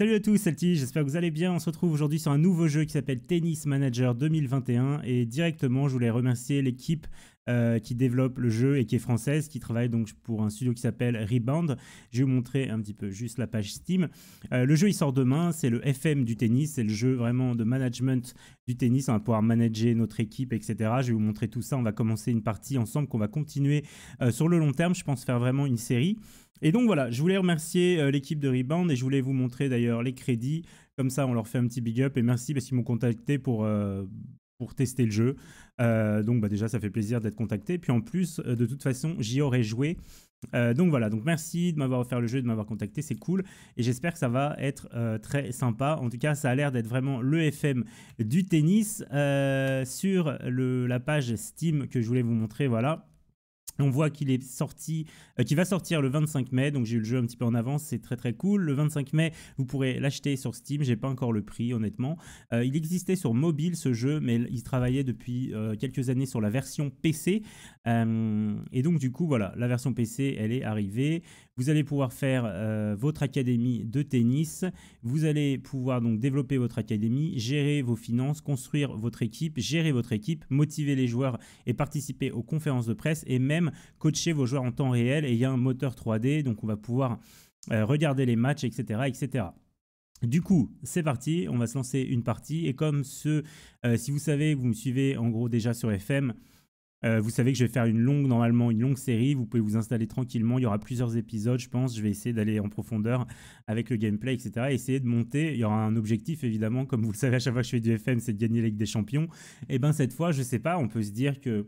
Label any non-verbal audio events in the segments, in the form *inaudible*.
Salut à tous, c'est j'espère que vous allez bien. On se retrouve aujourd'hui sur un nouveau jeu qui s'appelle Tennis Manager 2021 et directement je voulais remercier l'équipe euh, qui développe le jeu et qui est française, qui travaille donc pour un studio qui s'appelle Rebound. Je vais vous montrer un petit peu juste la page Steam. Euh, le jeu, il sort demain. C'est le FM du tennis. C'est le jeu vraiment de management du tennis. On va pouvoir manager notre équipe, etc. Je vais vous montrer tout ça. On va commencer une partie ensemble qu'on va continuer euh, sur le long terme. Je pense faire vraiment une série. Et donc voilà, je voulais remercier l'équipe de Rebound et je voulais vous montrer d'ailleurs les crédits. Comme ça, on leur fait un petit big up et merci parce qu'ils m'ont contacté pour, pour tester le jeu. Euh, donc bah, déjà, ça fait plaisir d'être contacté. Puis en plus, euh, de toute façon, j'y aurais joué. Euh, donc voilà, donc merci de m'avoir offert le jeu, de m'avoir contacté, c'est cool. Et j'espère que ça va être très sympa. En tout cas, ça a l'air d'être vraiment le FM du tennis. sur le, la page Steam que je voulais vous montrer, voilà. On voit qu'il est sorti, euh, qu'il va sortir le 25 mai, donc j'ai eu le jeu un petit peu en avance, c'est très très cool. Le 25 mai, vous pourrez l'acheter sur Steam, j'ai pas encore le prix honnêtement. Euh, il existait sur mobile ce jeu, mais il travaillait depuis euh, quelques années sur la version PC. et donc du coup, voilà, la version PC, elle est arrivée. Vous allez pouvoir faire votre académie de tennis, vous allez pouvoir donc développer votre académie, gérer vos finances, construire votre équipe, gérer votre équipe, motiver les joueurs et participer aux conférences de presse et même coacher vos joueurs en temps réel et il y a un moteur 3D, donc on va pouvoir euh, regarder les matchs, etc. etc. Du coup, c'est parti, on va se lancer une partie. Et comme ce, euh, si vous savez, vous me suivez en gros déjà sur FM, euh, vous savez que je vais faire une longue, normalement une longue série. Vous pouvez vous installer tranquillement. Il y aura plusieurs épisodes, je pense. Je vais essayer d'aller en profondeur avec le gameplay, etc. Essayer de monter. Il y aura un objectif, évidemment, comme vous le savez à chaque fois que je fais du FM, c'est de gagner la des Champions. Et eh bien cette fois, je sais pas, on peut se dire que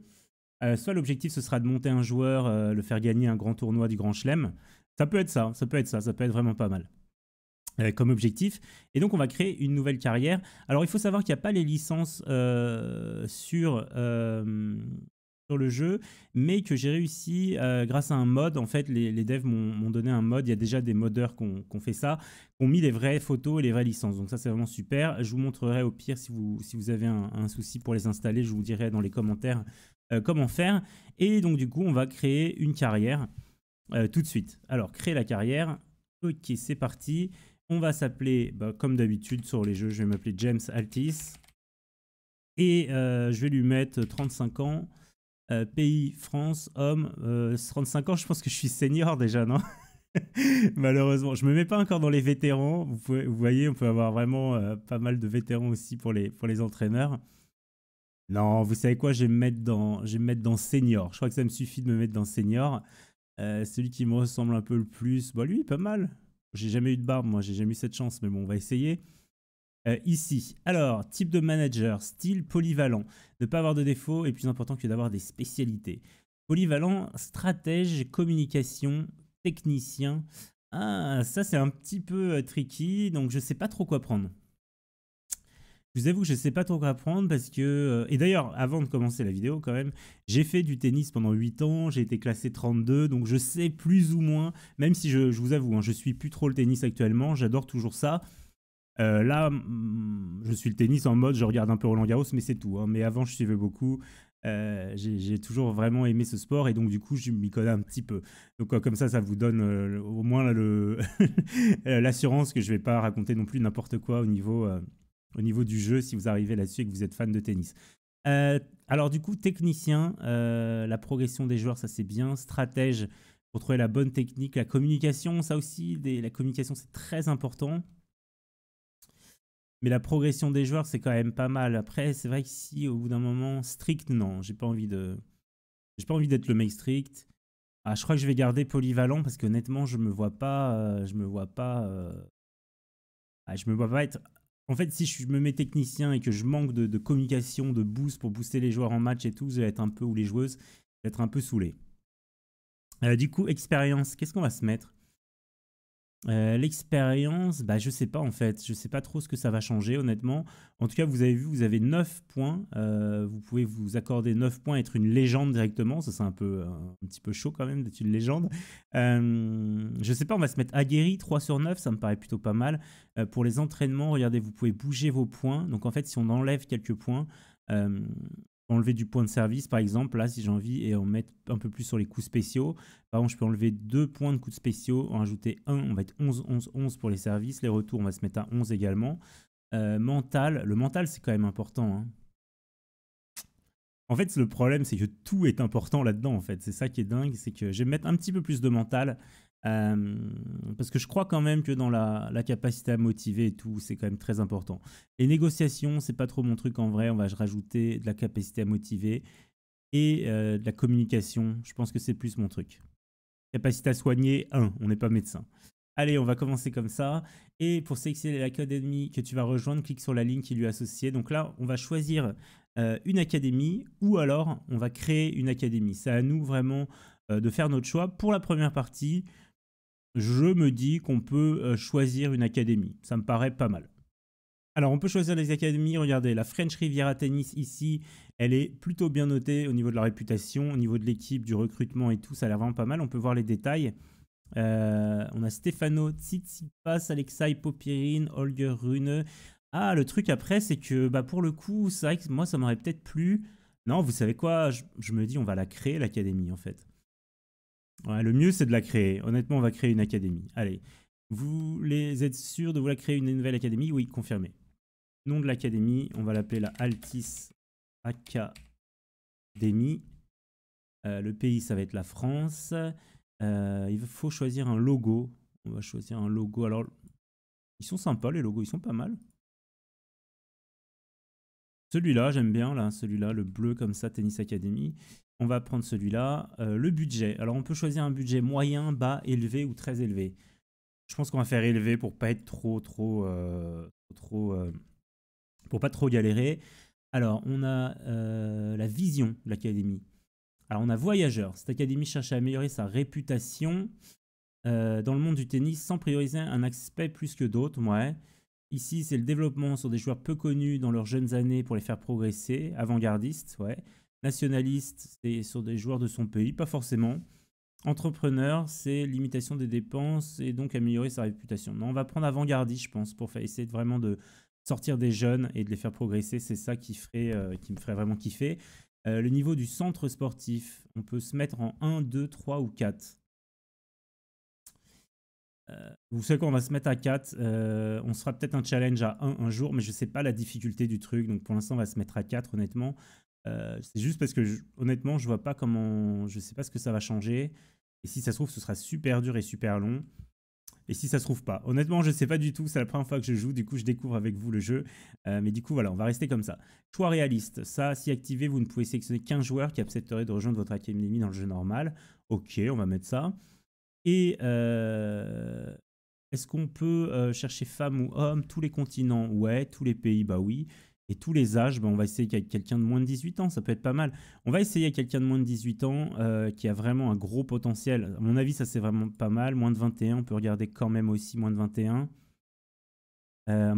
euh, soit l'objectif ce sera de monter un joueur, euh, le faire gagner un grand tournoi du Grand Chelem. Ça peut être ça, ça peut être ça, ça peut être vraiment pas mal euh, comme objectif. Et donc on va créer une nouvelle carrière. Alors il faut savoir qu'il n'y a pas les licences sur, le jeu, mais que j'ai réussi grâce à un mod. En fait, les, devs m'ont donné un mod. Il y a déjà des modeurs qui ont fait ça, qui ont mis les vraies photos et les vraies licences. Donc ça c'est vraiment super. Je vous montrerai au pire si vous, si vous avez un, souci pour les installer. Je vous dirai dans les commentaires euh, comment faire. Et donc du coup, on va créer une carrière euh, tout de suite. Alors, créer la carrière. Ok, c'est parti. On va s'appeler, bah, comme d'habitude sur les jeux, je vais m'appeler James Altis. Et euh, je vais lui mettre 35 ans. pays, France, homme. 35 ans, je pense que je suis senior déjà, non *laughs* Malheureusement, je me mets pas encore dans les vétérans. Vous, voyez, on peut avoir vraiment pas mal de vétérans aussi pour les, pour les entraîneurs. Non, vous savez quoi, je vais me mettre dans, je mettre dans senior. Je crois que ça me suffit de me mettre dans senior. Euh, celui qui me ressemble un peu le plus, bah lui, pas mal. J'ai jamais eu de barbe, moi, j'ai jamais eu cette chance, mais bon, on va essayer. Euh, ici, alors, type de manager, style polyvalent. Ne pas avoir de défauts est plus important que d'avoir des spécialités. Polyvalent, stratège, communication, technicien. Ah, ça c'est un petit peu euh, tricky, donc je sais pas trop quoi prendre. Je vous avoue que je ne sais pas trop quoi apprendre parce que... Euh, et d'ailleurs, avant de commencer la vidéo quand même, j'ai fait du tennis pendant 8 ans, j'ai été classé 32, donc je sais plus ou moins, même si je, je vous avoue, hein, je suis plus trop le tennis actuellement, j'adore toujours ça. Euh, là, je suis le tennis en mode, je regarde un peu Roland Garros, mais c'est tout. Hein. Mais avant, je suivais beaucoup. Euh, j'ai toujours vraiment aimé ce sport et donc du coup je m'y connais un petit peu. Donc comme ça, ça vous donne au moins *laughs* l'assurance que je ne vais pas raconter non plus n'importe quoi au niveau au niveau du jeu si vous arrivez là-dessus et que vous êtes fan de tennis. Euh, alors du coup, technicien, euh, la progression des joueurs, ça c'est bien. Stratège, pour trouver la bonne technique. La communication, ça aussi, la communication c'est très important. Mais la progression des joueurs, c'est quand même pas mal. Après, c'est vrai que si au bout d'un moment, strict, non, j'ai pas envie de... J'ai pas envie d'être le mec strict. Ah, je crois que je vais garder polyvalent parce que honnêtement, je me vois pas... Euh, je me vois pas... Ah, je me vois pas être en fait, si je me mets technicien et que je manque de, communication, de boost pour booster les joueurs en match et tout, je vais être un peu, ou les joueuses, je vais être un peu saoulé. Euh, du coup, expérience, qu'est-ce qu'on va se mettre euh, l'expérience, bah, je sais pas en fait, je sais pas trop ce que ça va changer honnêtement. En tout cas, vous avez vu, vous avez 9 points, euh, vous pouvez vous accorder 9 points, être une légende directement, ça c'est un peu euh, un petit peu chaud quand même d'être une légende. Je je sais pas, on va se mettre aguerri, 3 sur 9, ça me paraît plutôt pas mal. pour les entraînements, regardez, vous pouvez bouger vos points, donc en fait si on enlève quelques points, enlever du point de service, par exemple, là, si j'ai envie, et en mettre un peu plus sur les coups spéciaux. Par exemple, je peux enlever deux points de coups spéciaux, en rajouter un, on va être 11, 11, 11 pour les services. Les retours, on va se mettre à 11 également. Euh, mental, le mental, c'est quand même important. Hein. En fait, le problème, c'est que tout est important là-dedans, en fait. C'est ça qui est dingue, c'est que je vais mettre un petit peu plus de mental, euh, parce que je crois quand même que dans la, capacité à motiver et tout, c'est quand même très important. Les négociations, c'est pas trop mon truc en vrai. On va rajouter de la capacité à motiver et euh, de la communication. Je pense que c'est plus mon truc. Capacité à soigner, 1. On n'est pas médecin. Allez, on va commencer comme ça. Et pour sélectionner l'académie que tu vas rejoindre, clique sur la ligne qui lui est associée. Donc là, on va choisir euh, une académie ou alors on va créer une académie. C'est à nous vraiment de faire notre choix. Pour la première partie, je me dis qu'on peut euh, choisir une académie. Ça me paraît pas mal. Alors, on peut choisir les académies. Regardez, la French Riviera Tennis ici, elle est plutôt bien notée au niveau de la réputation, au niveau de l'équipe, du recrutement et tout. Ça a l'air vraiment pas mal. On peut voir les détails. Euh, on a Stefano Tsitsipas, Alexei Popirine, Holger Rune. Ah, le truc après, c'est que bah, pour le coup, c'est vrai que moi, ça m'aurait peut-être plu. Non, vous savez quoi je, me dis, on va la créer, l'académie, en fait le mieux, c'est de la créer. Honnêtement, on va créer une académie. Allez, vous êtes sûr de vouloir créer une nouvelle académie Oui, confirmé. Nom de l'académie, on va l'appeler la Altis Academy. Euh, le pays, ça va être la France. Euh, il faut choisir un logo. On va choisir un logo. Alors, ils sont sympas, les logos, ils sont pas mal. Celui-là, j'aime bien, là, celui-là, le bleu comme ça, Tennis Academy. On va prendre celui-là. Euh, le budget. Alors, on peut choisir un budget moyen, bas, élevé ou très élevé. Je pense qu'on va faire élevé pour pas être trop, trop, euh, trop, euh, pour pas trop galérer. Alors, on a la vision de l'académie. Alors, on a voyageur. Cette académie cherche à améliorer sa réputation dans le monde du tennis sans prioriser un aspect plus que d'autres. Ouais. Ici, c'est le développement sur des joueurs peu connus dans leurs jeunes années pour les faire progresser, avant gardiste ouais. Nationaliste, c'est sur des joueurs de son pays, pas forcément. Entrepreneur, c'est limitation des dépenses et donc améliorer sa réputation. Non, on va prendre avant gardie je pense, pour faire, essayer vraiment de sortir des jeunes et de les faire progresser. C'est ça qui, ferait, euh, qui me ferait vraiment kiffer. Euh, le niveau du centre sportif, on peut se mettre en 1, 2, 3 ou 4. Euh, vous savez quoi, on va se mettre à 4. on sera peut-être un challenge à 1 un jour, mais je ne sais pas la difficulté du truc. Donc pour l'instant, on va se mettre à 4, honnêtement. Euh, c'est juste parce que honnêtement, je vois pas comment, je sais pas ce que ça va changer. Et si ça se trouve, ce sera super dur et super long. Et si ça se trouve pas, honnêtement, je sais pas du tout. C'est la première fois que je joue, du coup, je découvre avec vous le jeu. Euh, mais du coup, voilà, on va rester comme ça. Choix réaliste, ça, si activé, vous ne pouvez sélectionner qu'un joueur qui accepterait de rejoindre votre académie dans le jeu normal. Ok, on va mettre ça. Et euh, est-ce qu'on peut chercher femme ou homme tous les continents Ouais, tous les pays, bah oui. Et tous les âges, ben, on va essayer avec quelqu'un de moins de 18 ans, ça peut être pas mal. On va essayer avec quelqu'un de moins de 18 ans euh, qui a vraiment un gros potentiel. À mon avis, ça c'est vraiment pas mal. Moins de 21, on peut regarder quand même aussi moins de 21. Euh,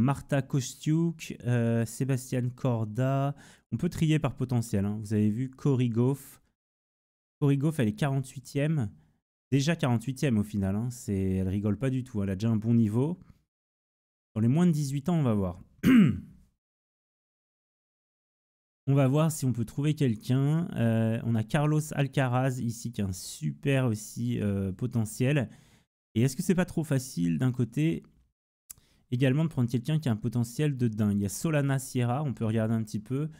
Kostiuk, euh, Sébastien Corda. On peut trier par potentiel. Hein. Vous avez vu Cory Goff. elle est 48e. Déjà 48e au final. Hein. C'est... Elle rigole pas du tout. Elle a déjà un bon niveau. Dans les moins de 18 ans, on va voir. *clears throat* On va voir si on peut trouver quelqu'un. Euh, on a Carlos Alcaraz ici qui a un super aussi euh, potentiel. Et est-ce que c'est pas trop facile d'un côté également de prendre quelqu'un qui a un potentiel de dingue Il y a Solana Sierra, on peut regarder un petit peu.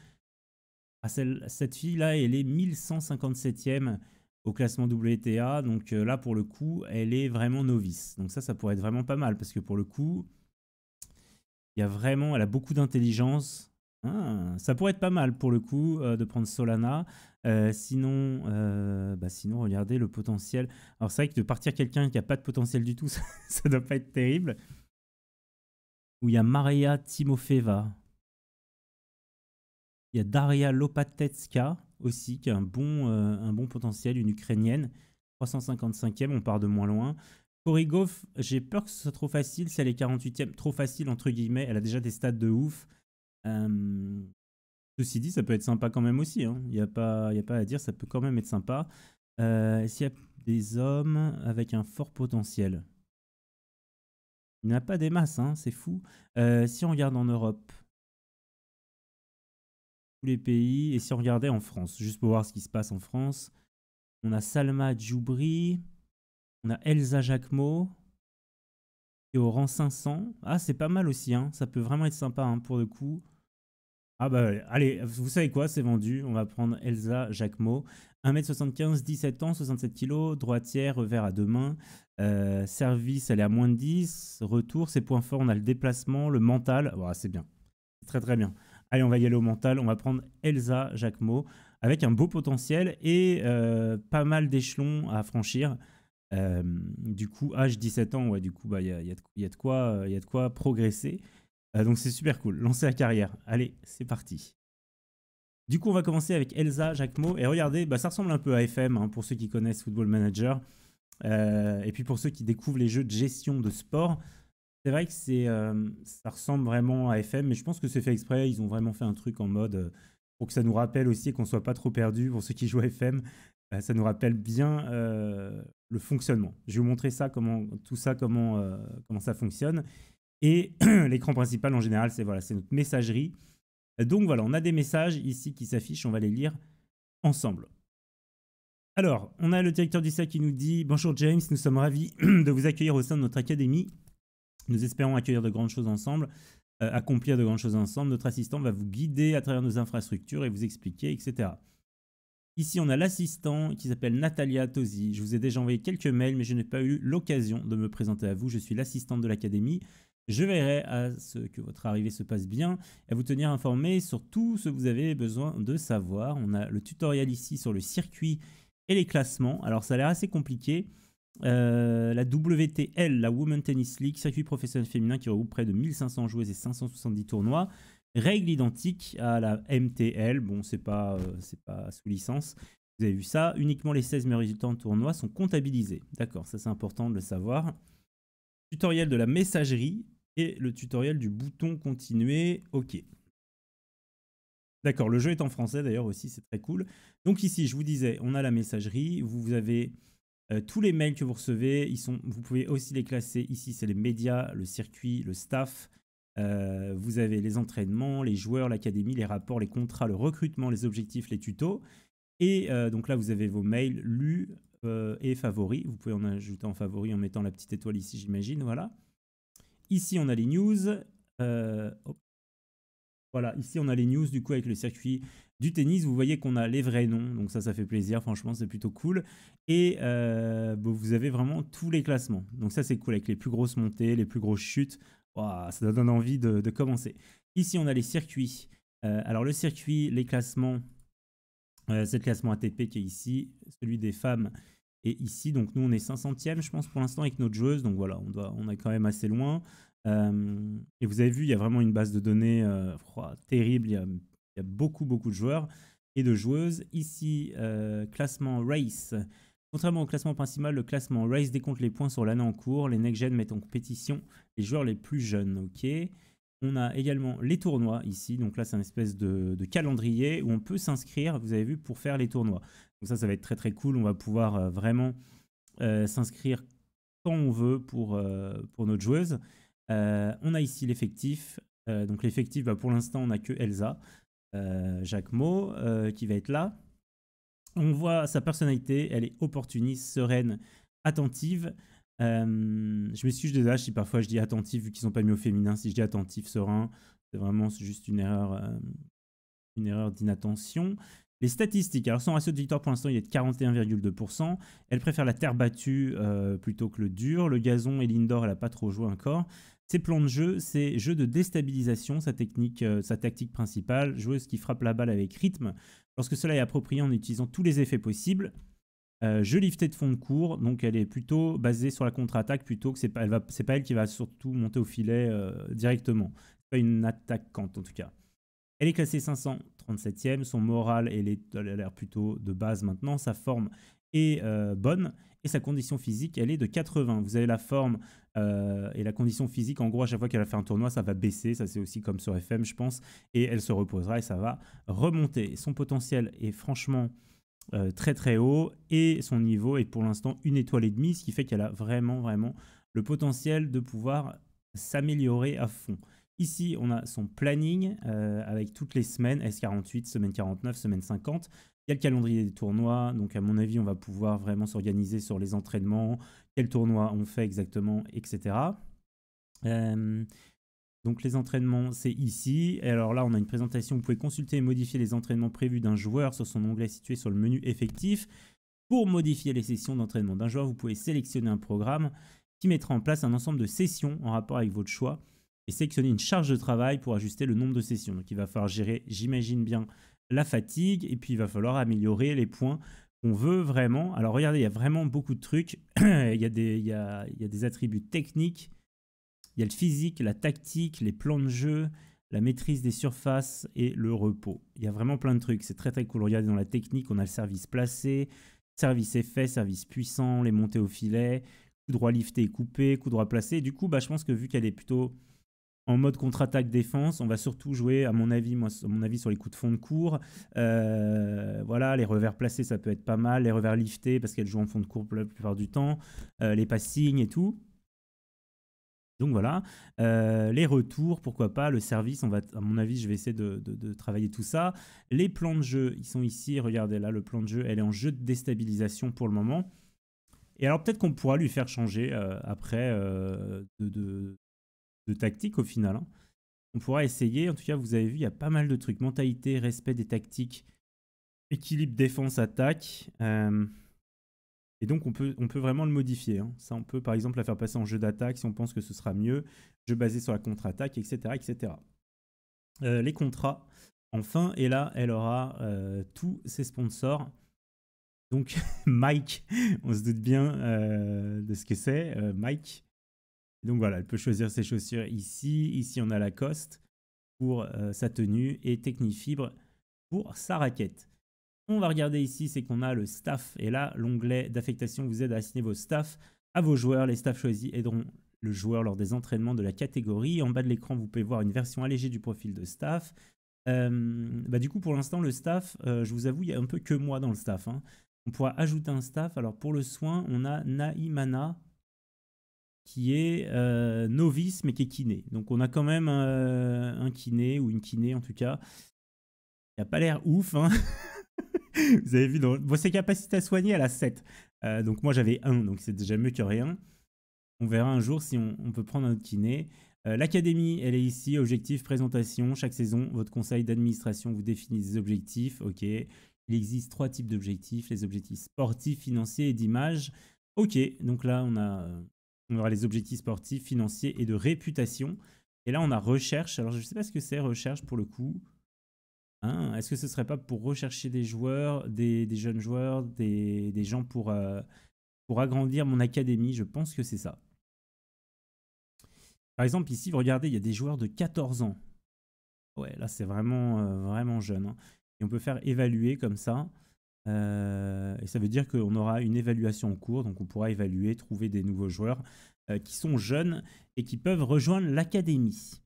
Ah, cette fille-là, elle est 1157e au classement WTA. Donc euh, là, pour le coup, elle est vraiment novice. Donc ça, ça pourrait être vraiment pas mal parce que pour le coup, il y a vraiment, elle a beaucoup d'intelligence. Ah, ça pourrait être pas mal pour le coup euh, de prendre Solana. Euh, sinon, euh, bah sinon, regardez le potentiel. Alors c'est vrai que de partir quelqu'un qui n'a pas de potentiel du tout, *laughs* ça, doit pas être terrible. Où il y a Maria Timofeva. Il y a Daria Lopatetska aussi, qui a un bon, un bon potentiel, une Ukrainienne. 355e, on part de moins loin. Korigov, j'ai peur que ce soit trop facile. Si elle est 48e, trop facile entre guillemets, elle a déjà des stats de ouf ceci dit, ça peut être sympa quand même aussi. Hein. Il n'y a, pas, a pas à dire, ça peut quand même être sympa. S'il y a des hommes avec un fort potentiel. Il n'y a pas des masses, hein, c'est fou. si on regarde en Europe, tous les pays, et si on regardait en France, juste pour voir ce qui se passe en France, on a Salma Djoubri, on a Elsa Jacquemot, est au rang 500. Ah, c'est pas mal aussi, hein. ça peut vraiment être sympa pour le coup. Ah bah allez, vous savez quoi, c'est vendu. On va prendre Elsa Jacquemot. 1m75, 17 ans, 67 kg, droitière, revers à deux mains. Euh, service, elle est à moins de 10. Retour, c'est points fort, on a le déplacement, le mental. Oh, c'est bien. Très très bien. Allez, on va y aller au mental. On va prendre Elsa Jacquemot avec un beau potentiel et euh, pas mal d'échelons à franchir. Euh, du coup, âge 17 ans, ouais, du coup, bah, il y, a, de quoi, y a de quoi progresser. Euh, donc c'est super cool. Lancer la carrière. Allez, c'est parti. Du coup, on va commencer avec Elsa Jacquemot. Et regardez, bah, ça ressemble un peu à FM hein, pour ceux qui connaissent Football Manager. Euh, et puis pour ceux qui découvrent les jeux de gestion de sport, c'est vrai que c'est, euh, ça ressemble vraiment à FM, mais je pense que c'est fait exprès. Ils ont vraiment fait un truc en mode pour que ça nous rappelle aussi qu'on soit pas trop perdu. Pour ceux qui jouent à FM, ça nous rappelle bien le fonctionnement. Je vais vous montrer ça, comment, tout ça, comment, comment ça fonctionne. Et *clears throat* l'écran principal, en général, c'est notre messagerie. Donc voilà, on a des messages ici qui s'affichent, on va les lire ensemble. Alors, on a le directeur du sac qui nous dit Bonjour James, nous sommes ravis *clears throat* de vous accueillir au sein de notre académie. Nous espérons accueillir de grandes choses ensemble, euh, accomplir de grandes choses ensemble. Notre assistant va vous guider à travers nos infrastructures et vous expliquer, etc. Ici, on a l'assistant qui s'appelle Natalia Tosi. Je vous ai déjà envoyé quelques mails, mais je n'ai pas eu l'occasion de me présenter à vous. Je suis l'assistante de l'académie. Je verrai à ce que votre arrivée se passe bien et à vous tenir informé sur tout ce que vous avez besoin de savoir. On a le tutoriel ici sur le circuit et les classements. Alors ça a l'air assez compliqué. Euh, la WTL, la Women Tennis League, circuit professionnel féminin qui regroupe près de 1500 joueuses et 570 tournois. Règle identique à la MTL, bon c'est pas, euh, c'est pas sous licence. Vous avez vu ça, uniquement les 16 meilleurs résultats en tournoi sont comptabilisés. D'accord, ça c'est important de le savoir. Tutoriel de la messagerie, et le tutoriel du bouton continuer. OK. D'accord, le jeu est en français d'ailleurs aussi, c'est très cool. Donc ici, je vous disais, on a la messagerie, vous avez euh, tous les mails que vous recevez, ils sont, vous pouvez aussi les classer. Ici, c'est les médias, le circuit, le staff. Euh, vous avez les entraînements, les joueurs, l'académie, les rapports, les contrats, le recrutement, les objectifs, les tutos. Et euh, donc là, vous avez vos mails lus et favoris. Vous pouvez en ajouter en favoris en mettant la petite étoile ici, j'imagine. Voilà. Ici, on a les news. Euh, voilà, ici, on a les news du coup avec le circuit du tennis. Vous voyez qu'on a les vrais noms, donc ça, ça fait plaisir. Franchement, c'est plutôt cool. Et euh, bah, vous avez vraiment tous les classements. Donc ça, c'est cool avec les plus grosses montées, les plus grosses chutes. ça donne envie de, commencer. Ici, on a les circuits. Euh, alors, le circuit, les classements, euh, c'est le classement ATP qui est ici, celui des femmes et ici, donc nous, on est 500e, je pense, pour l'instant, avec notre joueuse. Donc voilà, on, doit, on est quand même assez loin. Euh, et vous avez vu, il y a vraiment une base de données euh, terrible. Il y, a, beaucoup, beaucoup de joueurs et de joueuses. Ici, euh, classement race. Contrairement au classement principal, le classement race décompte les points sur l'année en cours. Les next-gen mettent en compétition les joueurs les plus jeunes. OK on a également les tournois ici. Donc là, c'est un espèce de, calendrier où on peut s'inscrire, vous avez vu, pour faire les tournois. Donc ça, ça va être très très cool. On va pouvoir euh, vraiment euh, s'inscrire quand on veut pour, euh, pour notre joueuse. on a ici l'effectif. donc l'effectif, bah, pour l'instant, on n'a que Elsa, Jacques Mo, qui va être là. On voit sa personnalité, elle est opportuniste, sereine, attentive. Euh, je m'excuse déjà si parfois je dis attentif vu qu'ils n'ont pas mis au féminin. Si je dis attentif, serein, c'est vraiment juste une erreur, euh, erreur d'inattention. Les statistiques. Alors, son ratio de victoire pour l'instant, il est de 41,2%. Elle préfère la terre battue euh, plutôt que le dur. Le gazon et l'indoor, elle n'a pas trop joué encore. Ses plans de jeu, c'est jeu de déstabilisation, sa technique, sa tactique principale. Joueuse qui frappe la balle avec rythme lorsque cela est approprié en utilisant tous les effets possibles. Euh, je de fond de cours, donc elle est plutôt basée sur la contre-attaque plutôt que c'est pas, elle pas elle qui va surtout monter au filet euh, directement. C'est pas une attaquante en tout cas. Elle est classée 537e, son moral elle, a l'air plutôt de base maintenant, sa forme est euh, bonne et sa condition physique elle est de 80. Vous avez la forme et la condition physique, en gros à chaque fois qu'elle a fait un tournoi ça va baisser, ça c'est aussi comme sur FM je pense, et elle se reposera et ça va remonter. Son potentiel est franchement euh, très très haut et son niveau est pour l'instant une étoile et demie, ce qui fait qu'elle a vraiment vraiment le potentiel de pouvoir s'améliorer à fond. Ici, on a son planning euh, avec toutes les semaines, S48, semaine 49, semaine 50. quel calendrier des tournois, donc à mon avis, on va pouvoir vraiment s'organiser sur les entraînements, quels tournois on fait exactement, etc. Donc les entraînements, c'est ici. Et alors là, on a une présentation. Vous pouvez consulter et modifier les entraînements prévus d'un joueur sur son onglet situé sur le menu effectif. Pour modifier les sessions d'entraînement d'un joueur, vous pouvez sélectionner un programme qui mettra en place un ensemble de sessions en rapport avec votre choix et sélectionner une charge de travail pour ajuster le nombre de sessions. Donc il va falloir gérer, j'imagine bien, la fatigue et puis il va falloir améliorer les points qu'on veut vraiment. Alors regardez, il y a vraiment beaucoup de trucs. *clears throat* il, y a des, il, il y a des attributs techniques il y a le physique, la tactique, les plans de jeu, la maîtrise des surfaces et le repos. Il y a vraiment plein de trucs. C'est très très cool. Regardez dans la technique, on a le service placé, service effet, service puissant, les montées au filet, coup droit lifté et coupé, coup droit placé. Du coup, bah, je pense que vu qu'elle est plutôt en mode contre-attaque défense, on va surtout jouer, à mon avis, moi, à mon avis sur les coups de fond de cours. Euh, voilà, les revers placés, ça peut être pas mal. Les revers liftés, parce qu'elle joue en fond de cours la plupart du temps. Euh, les passings et tout. Donc voilà, euh, les retours, pourquoi pas, le service, on va, à mon avis, je vais essayer de, travailler tout ça. Les plans de jeu, ils sont ici, regardez là, le plan de jeu, elle est en jeu de déstabilisation pour le moment. Et alors peut-être qu'on pourra lui faire changer euh, après euh, de, tactique au final. Hein. On pourra essayer, en tout cas, vous avez vu, il y a pas mal de trucs. Mentalité, respect des tactiques, équilibre, défense, attaque. Et donc, on peut, on peut vraiment le modifier. Hein. Ça, on peut par exemple la faire passer en jeu d'attaque si on pense que ce sera mieux, jeu basé sur la contre-attaque, etc. etc. Euh, les contrats, enfin, et là, elle aura euh, tous ses sponsors. Donc, *laughs* Mike, on se doute bien euh, de ce que c'est, Mike. Donc voilà, elle peut choisir ses chaussures ici. Ici, on a la Lacoste pour sa tenue et Technifibre pour sa raquette. On va regarder ici, c'est qu'on a le staff. Et là, l'onglet d'affectation vous aide à assigner vos staffs à vos joueurs. Les staffs choisis aideront le joueur lors des entraînements de la catégorie. En bas de l'écran, vous pouvez voir une version allégée du profil de staff. Euh, bah, du coup, pour l'instant, le staff, euh, je vous avoue, il n'y a un peu que moi dans le staff. Hein. On pourra ajouter un staff. Alors, pour le soin, on a Naimana, qui est euh, novice, mais qui est kiné. Donc, on a quand même un kiné, ou une kiné en tout cas. Il a pas l'air ouf, hein *laughs* Vous avez vu, dans... bon, ses capacités à soigner, elle a 7. Euh, donc moi j'avais 1, donc c'est déjà mieux que rien. On verra un jour si on, peut prendre un autre kiné. Euh, l'académie, elle est ici, objectif, présentation. Chaque saison, votre conseil d'administration vous définit des objectifs. Ok. Il existe trois types d'objectifs les objectifs sportifs, financiers et d'image. Ok, donc là, on, a, euh, on aura les objectifs sportifs, financiers et de réputation. Et là, on a recherche. Alors, je ne sais pas ce que c'est recherche pour le coup. Hein, est-ce que ce serait pas pour rechercher des joueurs, des, jeunes joueurs, des, gens euh, pour, agrandir mon académie Je pense que c'est ça. Par exemple, ici, vous regardez, il y a des joueurs de 14 ans. Ouais, là, c'est vraiment, euh, vraiment jeune. Hein. Et on peut faire évaluer comme ça. Euh, et ça veut dire qu'on aura une évaluation en cours, donc on pourra évaluer, trouver des nouveaux joueurs qui sont jeunes et qui peuvent rejoindre l'académie.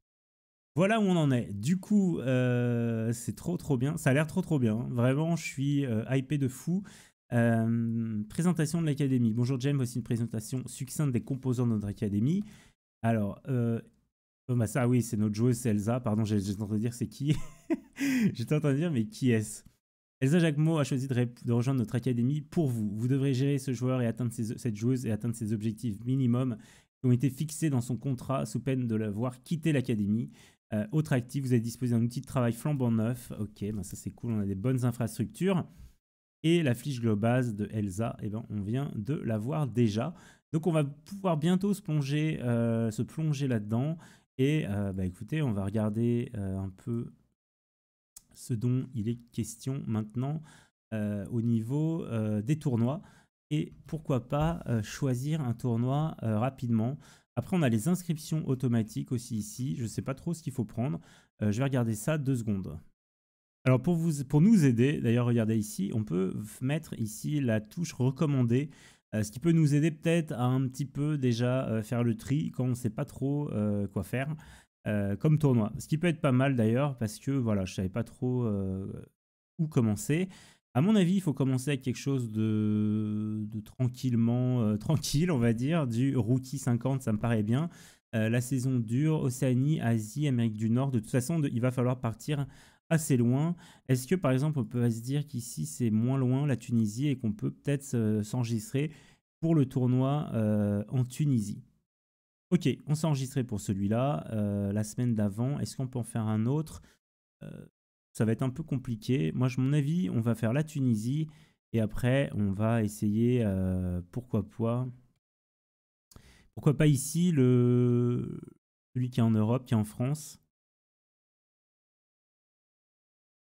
Voilà où on en est. Du coup, euh, c'est trop trop bien. Ça a l'air trop trop bien. Vraiment, je suis euh, hypé de fou. Euh, présentation de l'académie. Bonjour James, voici une présentation succincte des composants de notre académie. Alors, oh, bah ça oui, c'est notre joueuse, c'est Elsa. Pardon, j'étais en train de dire c'est qui J'étais en train de dire mais qui est-ce Elsa Jacquemot a choisi de, rejoindre notre académie pour vous. Vous devrez gérer ce joueur et atteindre ses, cette joueuse et atteindre ses objectifs minimums qui ont été fixés dans son contrat sous peine de l'avoir quitté l'académie. Euh, autre actif, vous avez disposé d'un outil de travail flambant neuf. Ok, ben ça c'est cool, on a des bonnes infrastructures. Et la fiche globale de Elsa, eh ben, on vient de la voir déjà. Donc on va pouvoir bientôt se plonger, euh, là-dedans. Et euh, bah, écoutez, on va regarder un peu ce dont il est question maintenant au niveau des tournois et pourquoi pas euh, choisir un tournoi euh, rapidement. Après, on a les inscriptions automatiques aussi ici. Je ne sais pas trop ce qu'il faut prendre. Euh, je vais regarder ça deux secondes. Alors pour, vous, pour nous aider, d'ailleurs regardez ici, on peut mettre ici la touche recommandée, ce qui peut nous aider peut-être à un petit peu déjà faire le tri quand on ne sait pas trop quoi faire comme tournoi. Ce qui peut être pas mal d'ailleurs parce que voilà, je ne savais pas trop où commencer. À mon avis, il faut commencer avec quelque chose de, tranquillement, euh, *laughs* tranquille, on va dire, du rookie 50, ça me paraît bien. Euh, la saison dure, Océanie, Asie, Amérique du Nord, de toute façon, il va falloir partir assez loin. Est-ce que, par exemple, on peut se dire qu'ici, c'est moins loin, la Tunisie, et qu'on peut peut-être s'enregistrer pour le tournoi euh, en Tunisie Ok, on s'est enregistré pour celui-là, la semaine d'avant, est-ce qu'on peut en faire un autre ça va être un peu compliqué. Moi, je mon avis, on va faire la Tunisie et après, on va essayer, euh, pourquoi pas, pourquoi pas ici, le, celui qui est en Europe, qui est en France.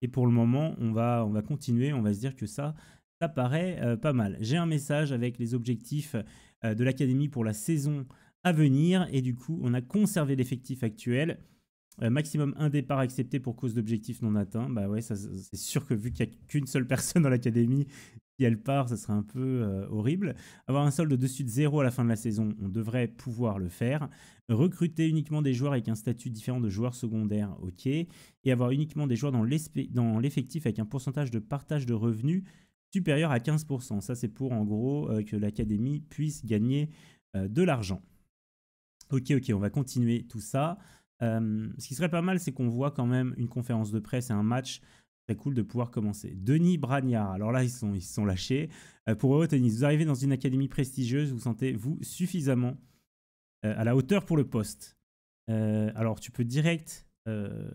Et pour le moment, on va, on va continuer, on va se dire que ça, ça paraît euh, pas mal. J'ai un message avec les objectifs euh, de l'Académie pour la saison à venir, et du coup, on a conservé l'effectif actuel. Euh, maximum un départ accepté pour cause d'objectif non atteint. Bah ouais, c'est sûr que vu qu'il n'y a qu'une seule personne dans l'académie, si elle part, ça serait un peu euh, horrible. Avoir un solde dessus de zéro à la fin de la saison, on devrait pouvoir le faire. Recruter uniquement des joueurs avec un statut différent de joueur secondaire, ok. Et avoir uniquement des joueurs dans l'effectif avec un pourcentage de partage de revenus supérieur à 15%. Ça, c'est pour en gros euh, que l'académie puisse gagner de l'argent. Ok, ok, on va continuer tout ça. Euh, ce qui serait pas mal, c'est qu'on voit quand même une conférence de presse et un match. C'est cool de pouvoir commencer. Denis Bragnard, alors là, ils sont, ils sont lâchés. Euh, pour eux, vous arrivez dans une académie prestigieuse, vous sentez-vous suffisamment euh, à la hauteur pour le poste Alors, tu peux direct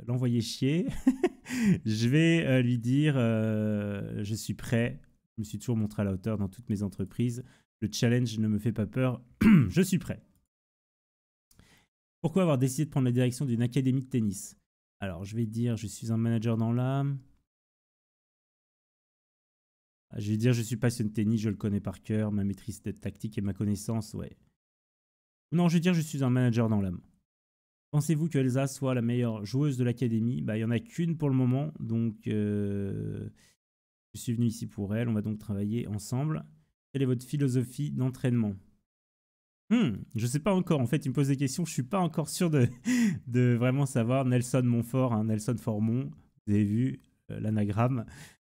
l'envoyer chier. *laughs* je vais lui dire Je suis prêt. Je me suis toujours montré à la hauteur dans toutes mes entreprises. Le challenge ne me fait pas peur. *clears throat* je suis prêt. Pourquoi avoir décidé de prendre la direction d'une académie de tennis Alors, je vais dire, je suis un manager dans l'âme. Ah, je vais dire, je suis passionné de tennis, je le connais par cœur, ma maîtrise de tactique et ma connaissance, ouais. Non, je vais dire, je suis un manager dans l'âme. Pensez-vous que Elsa soit la meilleure joueuse de l'académie Bah, il n'y en a qu'une pour le moment, donc euh, je suis venu ici pour elle. On va donc travailler ensemble. Quelle est votre philosophie d'entraînement Hmm, je sais pas encore. En fait, il me pose des questions. Je ne suis pas encore sûr de, *laughs* vraiment savoir. Nelson Montfort, hein, Nelson Formont. Vous avez vu euh, l'anagramme.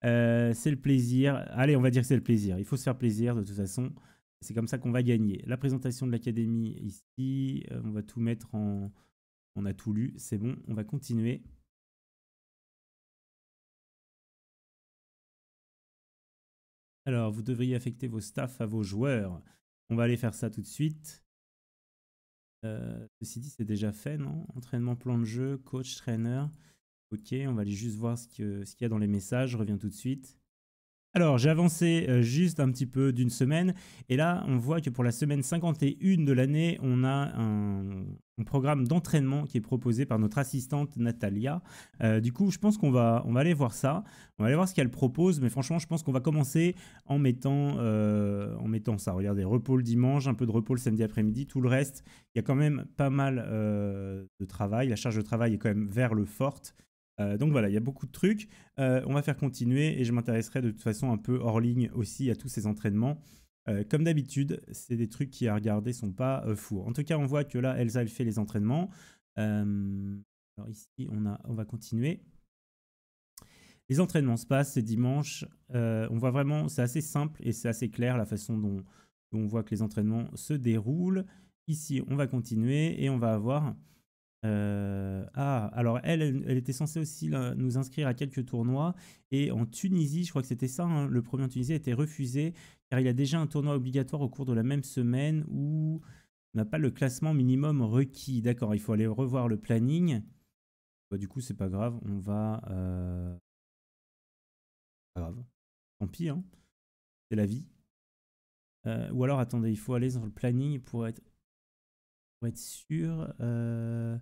Euh, c'est le plaisir. Allez, on va dire que c'est le plaisir. Il faut se faire plaisir de toute façon. C'est comme ça qu'on va gagner. La présentation de l'académie ici. Euh, on va tout mettre en. On a tout lu. C'est bon. On va continuer. Alors, vous devriez affecter vos staffs à vos joueurs. On va aller faire ça tout de suite. Euh, ceci dit, c'est déjà fait, non Entraînement, plan de jeu, coach, trainer. Ok, on va aller juste voir ce qu'il y a dans les messages. Je reviens tout de suite. Alors, j'ai avancé euh, juste un petit peu d'une semaine, et là, on voit que pour la semaine 51 de l'année, on a un, programme d'entraînement qui est proposé par notre assistante Natalia. Euh, du coup, je pense qu'on va, on va aller voir ça, on va aller voir ce qu'elle propose, mais franchement, je pense qu'on va commencer en mettant, euh, en mettant ça. Regardez, repos le dimanche, un peu de repos le samedi après-midi, tout le reste, il y a quand même pas mal de travail, la charge de travail est quand même vers le forte. Euh, donc voilà, il y a beaucoup de trucs. Euh, on va faire continuer et je m'intéresserai de toute façon un peu hors ligne aussi à tous ces entraînements. Euh, comme d'habitude, c'est des trucs qui à regarder sont pas fous. En tout cas, on voit que là, Elsa, elle fait les entraînements. alors ici, on, on va continuer. Les entraînements se passent, c'est dimanche. on voit vraiment, c'est assez simple et c'est assez clair la façon dont, on voit que les entraînements se déroulent. Ici, on va continuer et on va avoir euh, ah, alors elle, elle était censée aussi nous inscrire à quelques tournois. Et en Tunisie, je crois que c'était ça, hein, le premier en Tunisie a été refusé car il y a déjà un tournoi obligatoire au cours de la même semaine où on n'a pas le classement minimum requis. D'accord, il faut aller revoir le planning. Bah, du coup, c'est pas grave, on va. Euh... Pas grave. Tant pis, hein. c'est la vie. Euh, ou alors, attendez, il faut aller dans le planning pour être être sûr. Euh,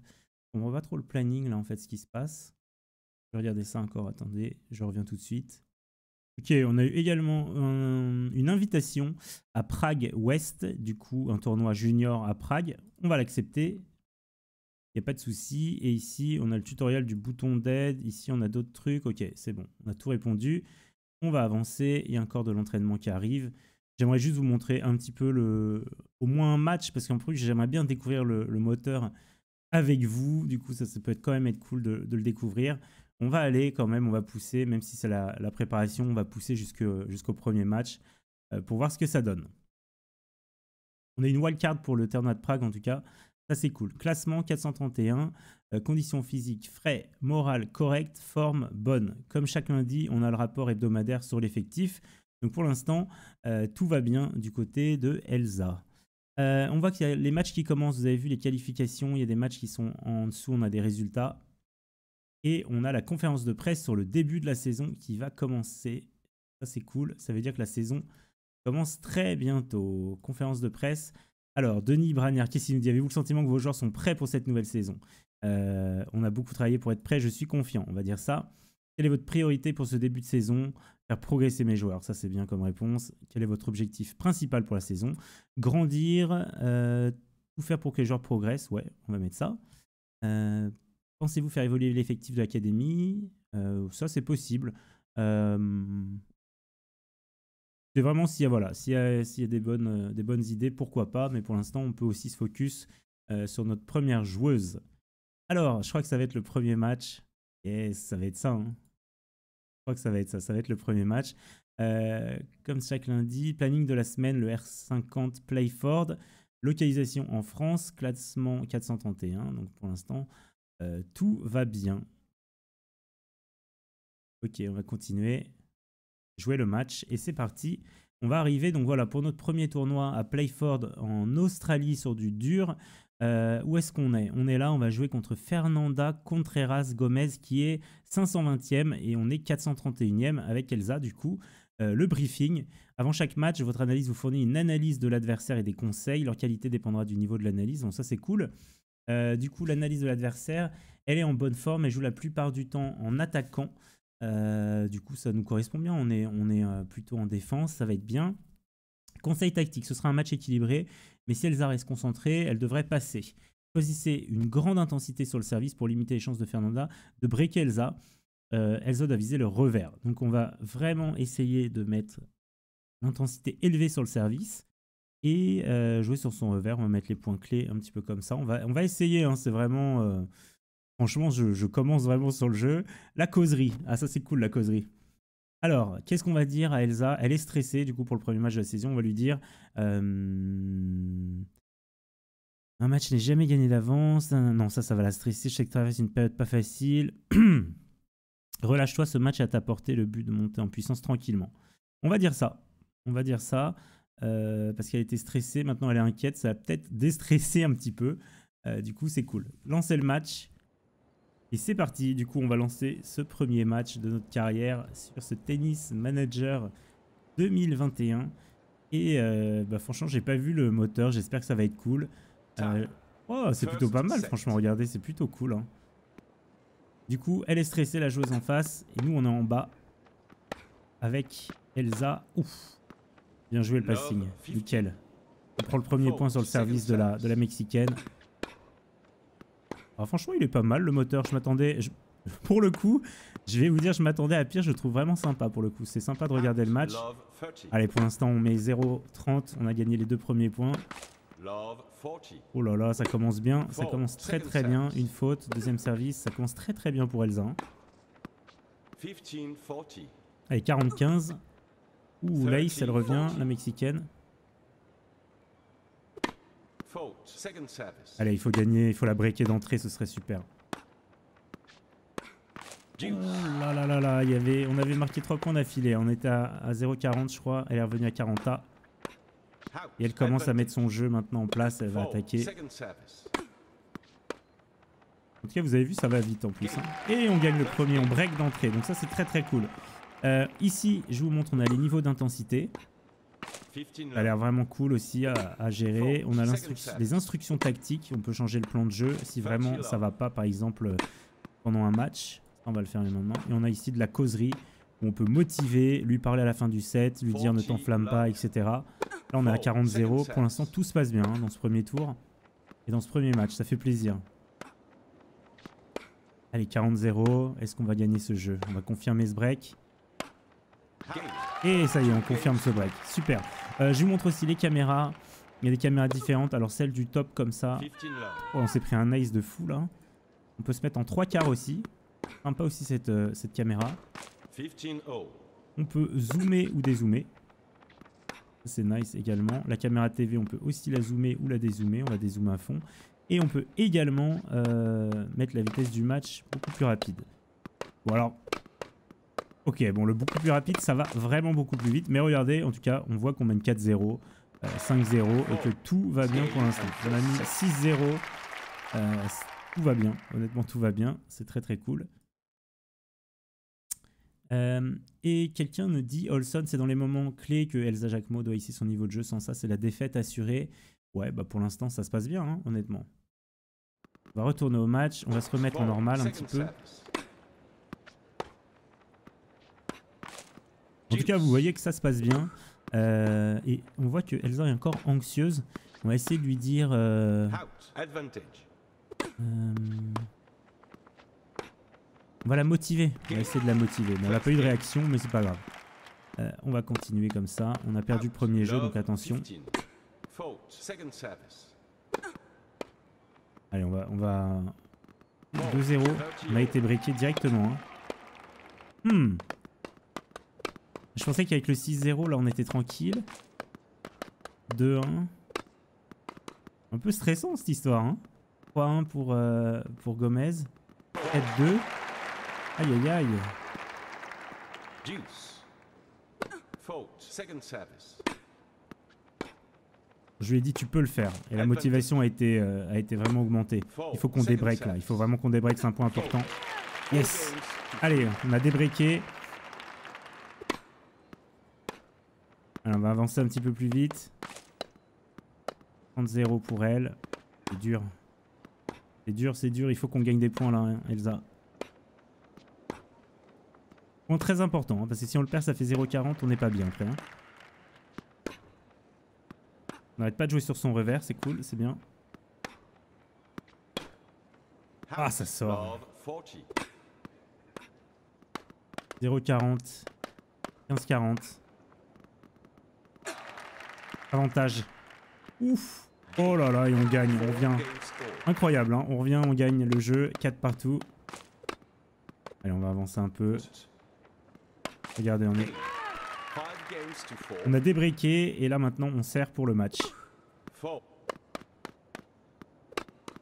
on voit pas trop le planning là en fait, ce qui se passe. Je vais regarder ça encore, attendez, je reviens tout de suite. Ok, on a eu également une invitation à Prague Ouest, du coup un tournoi junior à Prague. On va l'accepter, il n'y a pas de souci. Et ici, on a le tutoriel du bouton d'aide. Ici, on a d'autres trucs. Ok, c'est bon. On a tout répondu. On va avancer. Il y a encore de l'entraînement qui arrive. J'aimerais juste vous montrer un petit peu le, au moins un match, parce qu'en plus, j'aimerais bien découvrir le, moteur avec vous. Du coup, ça, ça peut être quand même être cool de, le découvrir. On va aller quand même, on va pousser, même si c'est la, préparation, on va pousser jusqu'au premier match euh, pour voir ce que ça donne. On a une wildcard pour le de Prague en tout cas. Ça c'est cool. Classement 431, euh, conditions physiques, frais, morale correcte, forme bonne. Comme chacun dit, on a le rapport hebdomadaire sur l'effectif. Donc pour l'instant, euh, tout va bien du côté de Elsa. Euh, on voit qu'il y a les matchs qui commencent, vous avez vu les qualifications, il y a des matchs qui sont en dessous, on a des résultats. Et on a la conférence de presse sur le début de la saison qui va commencer. Ça c'est cool, ça veut dire que la saison commence très bientôt. Conférence de presse. Alors, Denis Branière, qu'est-ce qu'il nous dit Avez-vous le sentiment que vos joueurs sont prêts pour cette nouvelle saison euh, On a beaucoup travaillé pour être prêts, je suis confiant, on va dire ça. Quelle est votre priorité pour ce début de saison Faire progresser mes joueurs, ça c'est bien comme réponse. Quel est votre objectif principal pour la saison Grandir, euh, tout faire pour que les joueurs progressent, ouais, on va mettre ça. Euh, pensez-vous faire évoluer l'effectif de l'académie euh, Ça c'est possible. c'est vraiment s'il y a, voilà, y, a, des, bonnes, idées, pourquoi pas, mais pour l'instant on peut aussi se focus sur notre première joueuse. Alors, je crois que ça va être le premier match. Et ça va être ça. Hein. Je crois que ça va être ça. Ça va être le premier match. Euh, comme chaque lundi, planning de la semaine, le R50 Playford. Localisation en France, classement 431. Donc pour l'instant, euh, tout va bien. Ok, on va continuer. Jouer le match et c'est parti. On va arriver donc voilà pour notre premier tournoi à Playford en Australie sur du dur. Euh, où est-ce qu'on est, on, est là, on va jouer contre Fernanda Contreras Gomez qui est 520e et on est 431e avec Elsa du coup. Euh, le briefing. Avant chaque match, votre analyse vous fournit une analyse de l'adversaire et des conseils. Leur qualité dépendra du niveau de l'analyse. Donc ça c'est cool. Euh, du coup, l'analyse de l'adversaire, elle est en bonne forme et joue la plupart du temps en attaquant. du coup, ça nous correspond bien. On est, on est plutôt en défense, ça va être bien. Conseil tactique, ce sera un match équilibré mais si Elsa reste concentrée, elle devrait passer. Choisissez une grande intensité sur le service pour limiter les chances de Fernanda de breaker Elsa. Euh, Elsa doit viser le revers. Donc on va vraiment essayer de mettre l'intensité élevée sur le service et euh, jouer sur son revers. On va mettre les points clés un petit peu comme ça. On va, on va essayer, hein. c'est vraiment... Euh, franchement, je, je, commence vraiment sur le jeu. La causerie. Ah ça c'est cool la causerie. Alors, qu'est-ce qu'on va dire à Elsa Elle est stressée, du coup, pour le premier match de la saison. On va lui dire euh, Un match n'est jamais gagné d'avance. Non, ça, ça va la stresser. Je sais que traverse une période pas facile. *clears throat* Relâche-toi, ce match à t'apporter le but de monter en puissance tranquillement. On va dire ça. On va dire ça. Euh, parce qu'elle était stressée, maintenant elle est inquiète, ça va peut-être déstresser un petit peu. Euh, du coup, c'est cool. Lancez le match, et c'est parti, du coup on va lancer ce premier match de notre carrière sur ce Tennis Manager 2021. Et euh, bah franchement j'ai pas vu le moteur, j'espère que ça va être cool. Euh, oh c'est plutôt pas mal franchement, regardez c'est plutôt cool. Hein. Du coup elle est stressée la joueuse en face et nous on est en bas avec Elsa. Ouf, bien joué le passing, nickel. On prend le bah, premier point sur le service de la, de la Mexicaine franchement, il est pas mal le moteur. Je m'attendais... *laughs* Pour le coup, je vais vous dire, je m'attendais à pire. Je le trouve vraiment sympa pour le coup. C'est sympa de regarder le match. Allez, pour l'instant, on met 0-30. On a gagné les deux premiers points. Oh là là, ça commence bien. Ça commence très très bien. Une faute, deuxième service. Ça commence très très bien pour Elsa. Allez, 45. Ouh, laïs, elle revient, la mexicaine. Allez, il faut gagner, il faut la breaker d'entrée, ce serait super. Oh là là là y avait, on avait marqué 3 points d'affilée. Hein. On était à, 0,40 je crois. Elle est revenue à 40A. Et elle commence à mettre son jeu maintenant en place. Elle va attaquer. En tout cas, vous avez vu, ça va vite en plus. Hein. Et on gagne le premier, on break d'entrée. Donc ça, c'est très très cool. Euh, ici, je vous montre, on a les niveaux d'intensité. Ça a l'air vraiment cool aussi à, gérer. On a les instructions tactiques, on peut changer le plan de jeu si vraiment ça va pas, par exemple, pendant un match. On va le faire maintenant. Et on a ici de la causerie où on peut motiver, lui parler à la fin du set, lui dire ne t'enflamme pas, etc. Là, on est à 40-0. Pour l'instant, tout se passe bien hein, dans ce premier tour et dans ce premier match. Ça fait plaisir. Allez, 40-0. Est-ce qu'on va gagner ce jeu On va confirmer ce break. Et ça y est, on confirme ce break. Super. Euh, je vous montre aussi les caméras. Il y a des caméras différentes. Alors celle du top comme ça. Oh, on s'est pris un nice de fou là. On peut se mettre en 3 quarts aussi. Sympa aussi cette, euh, cette caméra. On peut zoomer ou dézoomer. C'est nice également. La caméra TV, on peut aussi la zoomer ou la dézoomer. On va dézoomer à fond. Et on peut également euh, mettre la vitesse du match beaucoup plus rapide. Bon alors, Ok, bon, le beaucoup plus rapide, ça va vraiment beaucoup plus vite. Mais regardez, en tout cas, on voit qu'on mène 4-0, 5-0 euh, et que tout va bien pour l'instant. On a mis 6-0. Euh, tout va bien. Honnêtement, tout va bien. C'est très, très cool. Euh, et quelqu'un nous dit Olson, c'est dans les moments clés que Elsa Jacquemot doit ici son niveau de jeu. Sans ça, c'est la défaite assurée. Ouais, bah pour l'instant, ça se passe bien, hein, honnêtement. On va retourner au match. On va se remettre en normal un petit peu. En tout cas, vous voyez que ça se passe bien. Euh, et on voit que Elsa est encore anxieuse. On va essayer de lui dire... Euh, euh on va la motiver. On va essayer de la motiver. on n'a pas eu de réaction, mais c'est pas grave. Euh, on va continuer comme ça. On a perdu le premier jeu, donc attention. Allez, on va... On va... 2-0. On a été breaké directement. Hein. Hmm. Je pensais qu'avec le 6-0, là, on était tranquille. 2-1. Un peu stressant, cette histoire. Hein 3-1 pour, euh, pour Gomez. 4-2. Aïe, aïe, aïe. Je lui ai dit tu peux le faire. Et la motivation euh, a été, vraiment augmentée. Il faut qu'on débreak là. Il faut vraiment qu'on débreak, c'est un point important. Yes Allez, on a débrequé. on va avancer un petit peu plus vite. 30-0 pour elle. C'est dur. C'est dur, c'est dur. Il faut qu'on gagne des points là, hein, Elsa. Point très important, hein, parce que si on le perd, ça fait 0,40. On n'est pas bien après. Hein. On n'arrête pas de jouer sur son revers, c'est cool, c'est bien. Ah, ça sort. 0,40. 40 Avantage. Ouf. Oh là là, et on gagne, on revient. Incroyable, hein. on revient, on gagne le jeu. 4 partout. Allez, on va avancer un peu. Regardez, on est... On a débriqué et là maintenant on sert pour le match.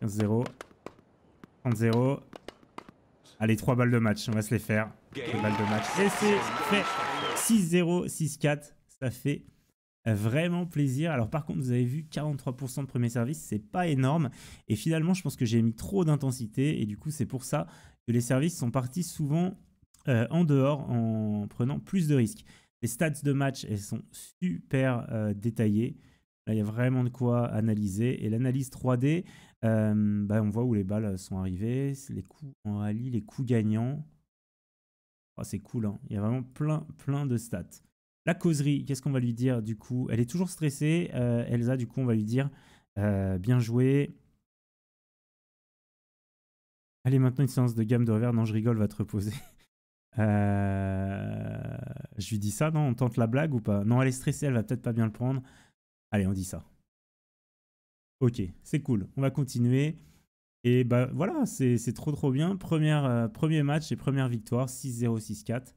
15-0. 30-0. Allez, 3 balles de match, on va se les faire. 3 balles de match. Et c'est fait. 6-0, 6-4, ça fait vraiment plaisir. Alors par contre, vous avez vu 43% de premier service, c'est pas énorme. Et finalement, je pense que j'ai mis trop d'intensité et du coup, c'est pour ça que les services sont partis souvent euh, en dehors en prenant plus de risques. Les stats de match, elles sont super euh, détaillées. Là, il y a vraiment de quoi analyser. Et l'analyse 3D, euh, bah, on voit où les balles sont arrivées, les coups en rallye, les coups gagnants. Oh, c'est cool, hein. il y a vraiment plein, plein de stats. La causerie, qu'est-ce qu'on va lui dire du coup Elle est toujours stressée. Euh, Elsa, du coup, on va lui dire euh, bien joué. Allez, maintenant une séance de gamme de revers. Non, je rigole, va te reposer. *laughs* Euh, je lui dis ça, non On tente la blague ou pas Non, elle est stressée, elle va peut-être pas bien le prendre. Allez, on dit ça. Ok, c'est cool. On va continuer. Et bah voilà, c'est trop trop bien. Première, premier match et première victoire, 6-0, 6-4.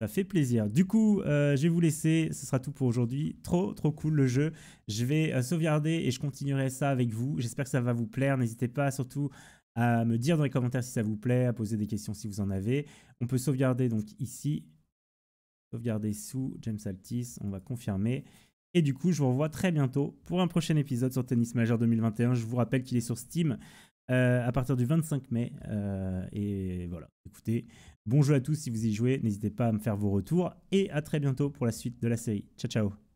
Ça fait plaisir. Du coup, euh, je vais vous laisser. Ce sera tout pour aujourd'hui. Trop, trop cool le jeu. Je vais euh, sauvegarder et je continuerai ça avec vous. J'espère que ça va vous plaire. N'hésitez pas surtout à me dire dans les commentaires si ça vous plaît, à poser des questions si vous en avez. On peut sauvegarder donc ici. Sauvegarder sous James Altis. On va confirmer. Et du coup, je vous revois très bientôt pour un prochain épisode sur Tennis Major 2021. Je vous rappelle qu'il est sur Steam. Euh, à partir du 25 mai. et voilà, écoutez, Bonjour à tous si vous y jouez, n'hésitez pas à me faire vos retours et à très bientôt pour la suite de la série. Ciao ciao